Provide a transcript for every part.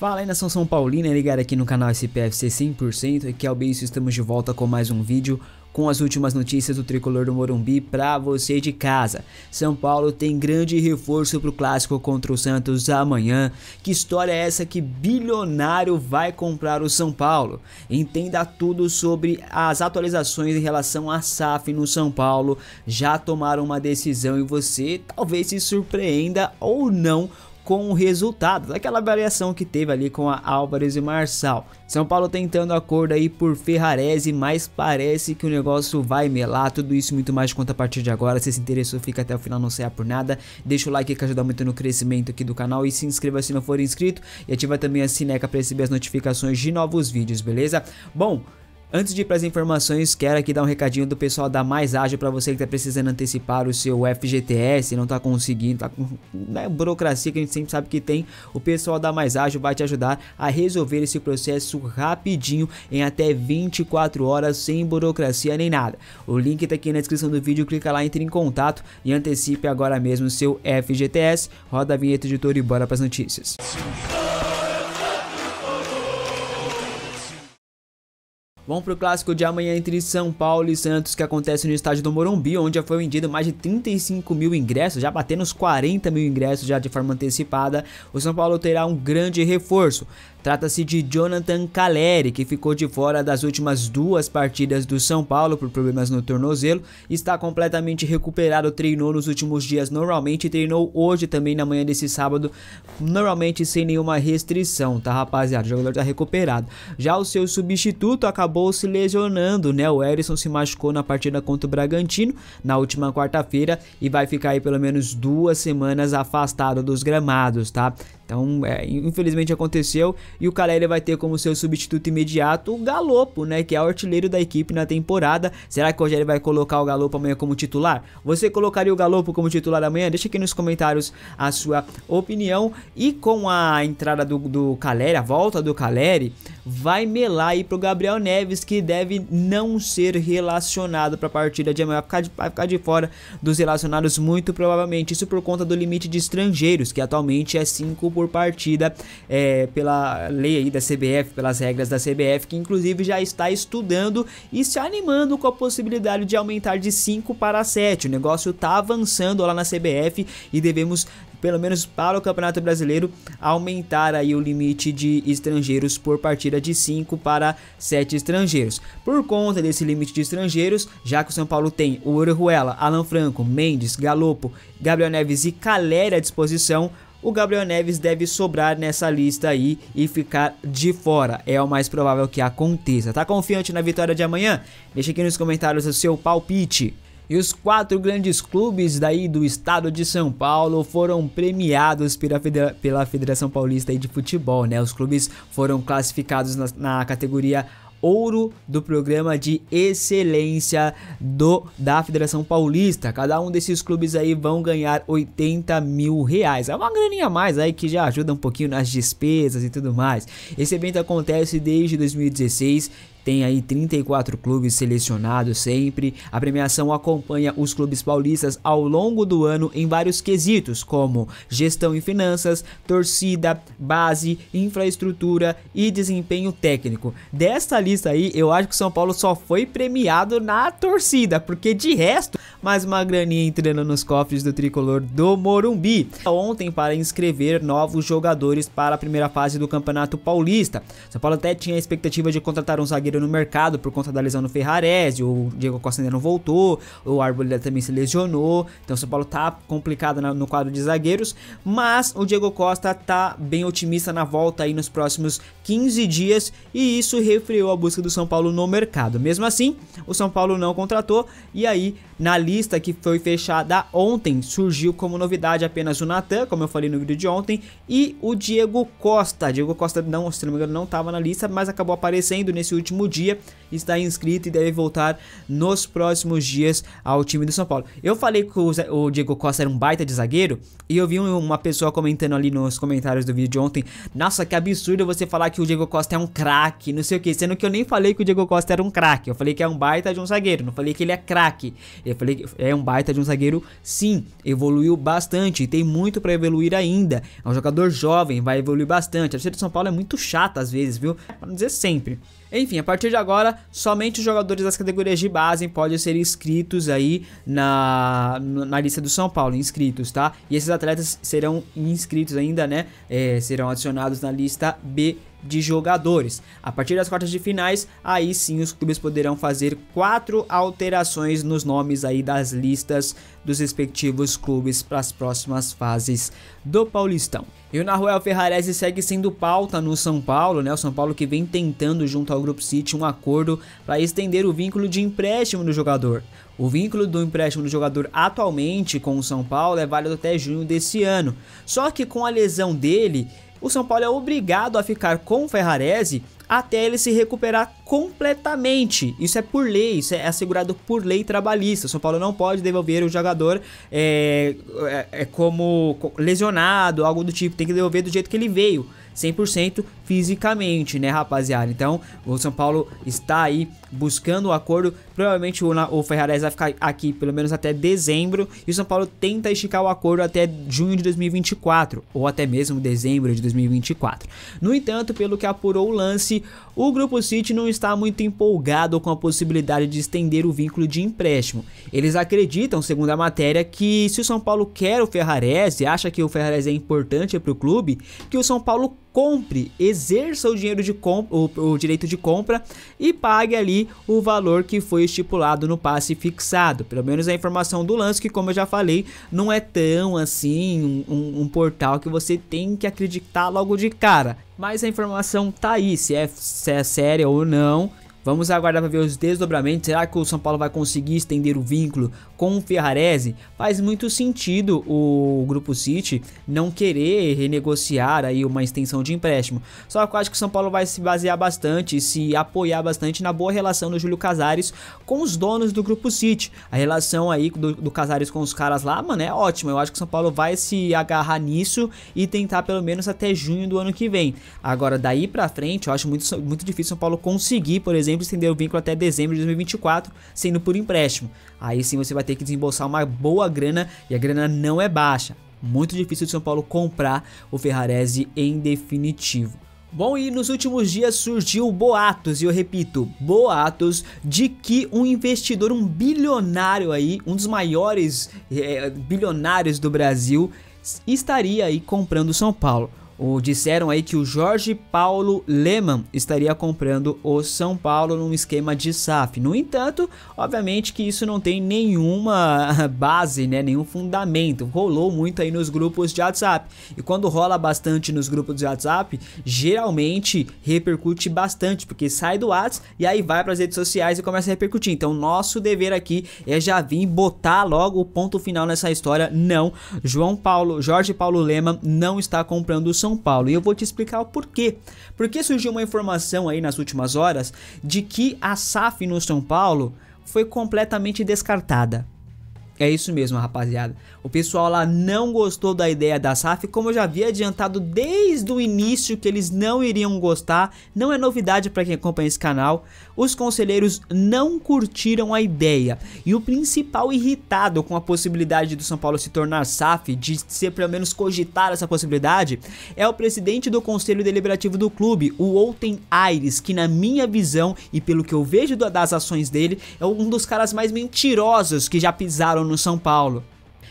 Fala aí nação São Paulina, é ligado aqui no canal SPFC 100%, aqui é o Beijo, estamos de volta com mais um vídeo com as últimas notícias do Tricolor do Morumbi para você de casa. São Paulo tem grande reforço para o Clássico contra o Santos amanhã. Que história é essa que bilionário vai comprar o São Paulo? Entenda tudo sobre as atualizações em relação à SAF no São Paulo. Já tomaram uma decisão e você talvez se surpreenda ou não com o resultado daquela variação que teve ali com a Álvares e Marçal. São Paulo tentando acordo aí por Ferrarese, mas parece que o negócio vai melar. Tudo isso muito mais conta a partir de agora. Se se interessou, fica até o final, não saia por nada. Deixa o like que ajuda muito no crescimento aqui do canal e se inscreva se não for inscrito e ativa também a sineca para receber as notificações de novos vídeos, beleza? Bom, Antes de ir para as informações, quero aqui dar um recadinho do pessoal da Mais Ágil para você que está precisando antecipar o seu FGTS, não está conseguindo, está com né, burocracia que a gente sempre sabe que tem. O pessoal da Mais Ágil vai te ajudar a resolver esse processo rapidinho em até 24 horas sem burocracia nem nada. O link está aqui na descrição do vídeo, clica lá, entre em contato e antecipe agora mesmo o seu FGTS. Roda a vinheta editor e bora para as notícias. Música Vamos para o clássico de amanhã entre São Paulo e Santos, que acontece no estádio do Morumbi, onde já foi vendido mais de 35 mil ingressos, já batendo os 40 mil ingressos já de forma antecipada. O São Paulo terá um grande reforço. Trata-se de Jonathan Caleri, que ficou de fora das últimas duas partidas do São Paulo por problemas no tornozelo, está completamente recuperado, treinou nos últimos dias normalmente e treinou hoje também na manhã desse sábado, normalmente sem nenhuma restrição, tá rapaziada? O jogador está recuperado. Já o seu substituto acabou se lesionando, né? O Erisson se machucou na partida contra o Bragantino na última quarta-feira e vai ficar aí pelo menos duas semanas afastado dos gramados, tá? Então, é, infelizmente aconteceu e o Caleri vai ter como seu substituto imediato o Galopo, né, que é o artilheiro da equipe na temporada. Será que o Rogério vai colocar o Galopo amanhã como titular? Você colocaria o Galopo como titular amanhã? Deixa aqui nos comentários a sua opinião. E com a entrada do, do Caleri, a volta do Caleri, vai melar aí pro Gabriel Neves, que deve não ser relacionado para a partida de amanhã, vai ficar de, vai ficar de fora dos relacionados muito provavelmente. Isso por conta do limite de estrangeiros, que atualmente é 5 por partida é, pela lei aí da CBF, pelas regras da CBF, que inclusive já está estudando e se animando com a possibilidade de aumentar de 5 para 7. O negócio está avançando lá na CBF e devemos pelo menos para o Campeonato Brasileiro, aumentar aí o limite de estrangeiros por partida de 5 para 7 estrangeiros. Por conta desse limite de estrangeiros, já que o São Paulo tem o Orejuela, Alan Franco, Mendes, Galopo, Gabriel Neves e Calera à disposição, o Gabriel Neves deve sobrar nessa lista aí e ficar de fora. É o mais provável que aconteça. Tá confiante na vitória de amanhã? Deixa aqui nos comentários o seu palpite. E os quatro grandes clubes daí do estado de São Paulo foram premiados pela, Federa pela Federação Paulista de Futebol, né? Os clubes foram classificados na, na categoria ouro do programa de excelência do da Federação Paulista. Cada um desses clubes aí vão ganhar 80 mil reais. É uma graninha a mais aí que já ajuda um pouquinho nas despesas e tudo mais. Esse evento acontece desde 2016 tem aí 34 clubes selecionados sempre. A premiação acompanha os clubes paulistas ao longo do ano em vários quesitos, como gestão e finanças, torcida, base, infraestrutura e desempenho técnico. Desta lista aí, eu acho que o São Paulo só foi premiado na torcida, porque de resto, mais uma graninha entrando nos cofres do tricolor do Morumbi. Ontem para inscrever novos jogadores para a primeira fase do Campeonato Paulista. São Paulo até tinha a expectativa de contratar um zagueiro no mercado por conta da lesão no Ferrarese, o Diego Costa ainda não voltou, o Arboleda também se lesionou, então o São Paulo tá complicado no quadro de zagueiros, mas o Diego Costa tá bem otimista na volta aí nos próximos 15 dias e isso refreou a busca do São Paulo no mercado. Mesmo assim, o São Paulo não contratou e aí na lista que foi fechada ontem surgiu como novidade apenas o Natan, como eu falei no vídeo de ontem, e o Diego Costa. Diego Costa não, se não me engano, não estava na lista, mas acabou aparecendo nesse último último dia está inscrito e deve voltar nos próximos dias ao time do São Paulo. Eu falei que o Diego Costa era um baita de zagueiro e eu vi uma pessoa comentando ali nos comentários do vídeo de ontem: Nossa, que absurdo você falar que o Diego Costa é um craque, não sei o que, sendo que eu nem falei que o Diego Costa era um craque, eu falei que é um baita de um zagueiro, não falei que ele é craque, eu falei que é um baita de um zagueiro, sim, evoluiu bastante, tem muito para evoluir ainda. É um jogador jovem, vai evoluir bastante. A torcida do São Paulo é muito chata às vezes, viu? Pra não dizer sempre. Enfim, a partir de agora, somente os jogadores das categorias de base podem ser inscritos aí na, na lista do São Paulo, inscritos, tá? E esses atletas serão inscritos ainda, né? É, serão adicionados na lista B de jogadores. A partir das quartas de finais, aí sim os clubes poderão fazer quatro alterações nos nomes aí das listas dos respectivos clubes para as próximas fases do Paulistão. E o Naruel Ferrarese segue sendo pauta no São Paulo, né? O São Paulo que vem tentando junto ao Grupo City um acordo para estender o vínculo de empréstimo do jogador. O vínculo do empréstimo do jogador atualmente com o São Paulo é válido até junho desse ano. Só que com a lesão dele, o São Paulo é obrigado a ficar com o Ferrarese até ele se recuperar completamente. Isso é por lei, isso é assegurado por lei trabalhista. O São Paulo não pode devolver o jogador é, é, é como lesionado, algo do tipo, tem que devolver do jeito que ele veio. 100% fisicamente, né, rapaziada? Então, o São Paulo está aí buscando o um acordo. Provavelmente o, o Ferrares vai ficar aqui pelo menos até dezembro. E o São Paulo tenta esticar o acordo até junho de 2024, ou até mesmo dezembro de 2024. No entanto, pelo que apurou o lance, o Grupo City não está muito empolgado com a possibilidade de estender o vínculo de empréstimo. Eles acreditam, segundo a matéria, que se o São Paulo quer o Ferrares e acha que o Ferrares é importante para o clube, que o São Paulo compre, exerça o dinheiro de compra, o, o, direito de compra e pague ali o valor que foi estipulado no passe fixado. Pelo menos a informação do lance, que como eu já falei, não é tão assim um, um, um portal que você tem que acreditar logo de cara. Mas a informação tá aí, se é, se é séria ou não. Vamos aguardar para ver os desdobramentos. Será que o São Paulo vai conseguir estender o vínculo com o Ferrarese? Faz muito sentido o Grupo City não querer renegociar aí uma extensão de empréstimo. Só que eu acho que o São Paulo vai se basear bastante, se apoiar bastante na boa relação do Júlio Casares com os donos do Grupo City. A relação aí do, do Casares com os caras lá, mano, é ótima. Eu acho que o São Paulo vai se agarrar nisso e tentar pelo menos até junho do ano que vem. Agora, daí para frente, eu acho muito, muito difícil o São Paulo conseguir, por exemplo, estender o vínculo até dezembro de 2024, sendo por empréstimo. Aí sim você vai ter que desembolsar uma boa grana e a grana não é baixa. Muito difícil de São Paulo comprar o Ferrarese em definitivo. Bom, e nos últimos dias surgiu boatos, e eu repito, boatos de que um investidor, um bilionário aí, um dos maiores é, bilionários do Brasil, estaria aí comprando São Paulo. O, disseram aí que o Jorge Paulo Lehmann estaria comprando o São Paulo num esquema de SAF. No entanto, obviamente que isso não tem nenhuma base, né, nenhum fundamento. Rolou muito aí nos grupos de WhatsApp. E quando rola bastante nos grupos de WhatsApp, geralmente repercute bastante, porque sai do WhatsApp e aí vai para as redes sociais e começa a repercutir. Então, nosso dever aqui é já vir botar logo o ponto final nessa história. Não, João Paulo, Jorge Paulo Lema não está comprando o São são Paulo. E eu vou te explicar o porquê. Porque surgiu uma informação aí nas últimas horas de que a SAF no São Paulo foi completamente descartada. É isso mesmo, rapaziada. O pessoal lá não gostou da ideia da SAF, como eu já havia adiantado desde o início que eles não iriam gostar, não é novidade para quem acompanha esse canal. Os conselheiros não curtiram a ideia e o principal irritado com a possibilidade do São Paulo se tornar SAF, de ser pelo menos cogitar essa possibilidade, é o presidente do Conselho Deliberativo do clube, o Outen Aires, que na minha visão e pelo que eu vejo das ações dele, é um dos caras mais mentirosos que já pisaram no São Paulo.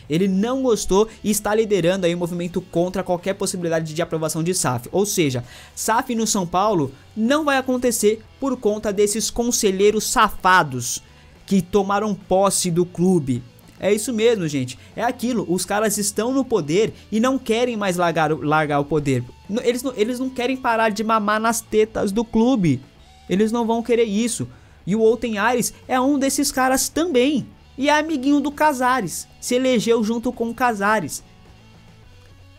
Ele não gostou e está liderando aí o um movimento contra qualquer possibilidade de aprovação de SAF. Ou seja, SAF no São Paulo não vai acontecer por conta desses conselheiros safados que tomaram posse do clube. É isso mesmo, gente. É aquilo. Os caras estão no poder e não querem mais largar, largar o poder. Eles não, eles não querem parar de mamar nas tetas do clube. Eles não vão querer isso. E o Outen Ares é um desses caras também e é amiguinho do Casares. Se elegeu junto com o Casares.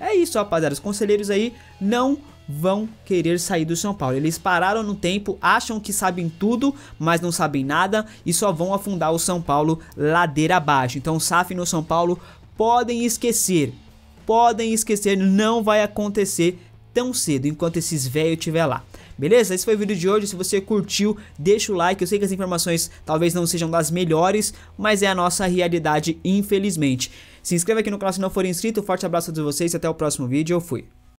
É isso, rapaziada. Os conselheiros aí não vão querer sair do São Paulo. Eles pararam no tempo, acham que sabem tudo, mas não sabem nada e só vão afundar o São Paulo ladeira abaixo. Então, SAF no São Paulo podem esquecer. Podem esquecer, não vai acontecer tão cedo enquanto esses velhos estiver lá. Beleza? Esse foi o vídeo de hoje. Se você curtiu, deixa o like. Eu sei que as informações talvez não sejam das melhores, mas é a nossa realidade, infelizmente. Se inscreva aqui no canal se não for inscrito. Forte abraço a todos vocês e até o próximo vídeo. Eu fui.